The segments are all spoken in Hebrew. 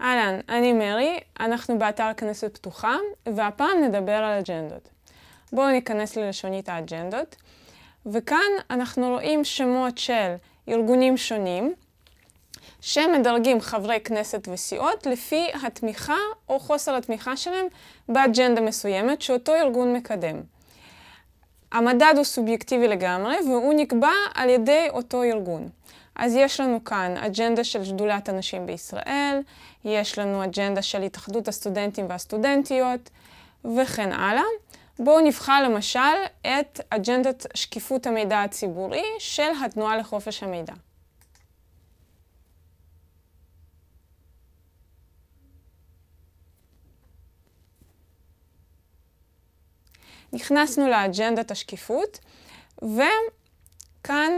אהלן, אני מרי, אנחנו באתר כנסת פתוחה, והפעם נדבר על אג'נדות. בואו ניכנס ללשונית האג'נדות, וכאן אנחנו רואים שמות של ארגונים שונים, שמדרגים חברי כנסת וסיעות לפי התמיכה או חוסר התמיכה שלהם באג'נדה מסוימת שאותו ארגון מקדם. המדד הוא סובייקטיבי לגמרי, והוא נקבע על ידי אותו ארגון. אז יש לנו כאן אג'נדה של שדולת הנשים בישראל, יש לנו אג'נדה של התאחדות הסטודנטים והסטודנטיות, וכן הלאה. בואו נבחר למשל את אג'נדת שקיפות המידע הציבורי של התנועה לחופש המידע. נכנסנו לאג'נדת השקיפות, וכאן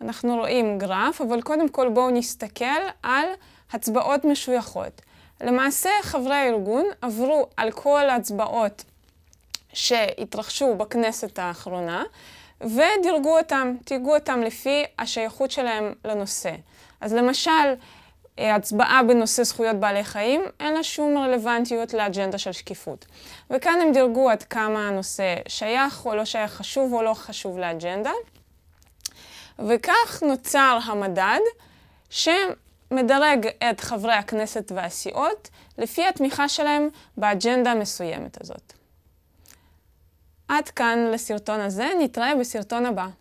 אנחנו רואים גרף, אבל קודם כל בואו נסתכל על הצבעות משויכות. למעשה חברי הארגון עברו על כל ההצבעות שהתרחשו בכנסת האחרונה, ודירגו אותם, תייגו אותם לפי השייכות שלהם לנושא. אז למשל, אה, הצבעה בנושא זכויות בעלי חיים, אין לה שום רלוונטיות לאג'נדה של שקיפות. וכאן הם דירגו עד כמה הנושא שייך או לא שייך, חשוב או לא חשוב לאג'נדה. וכך נוצר המדד שמדרג את חברי הכנסת והסיעות לפי התמיכה שלהם באג'נדה המסוימת הזאת. עד כאן לסרטון הזה, נתראה בסרטון הבא.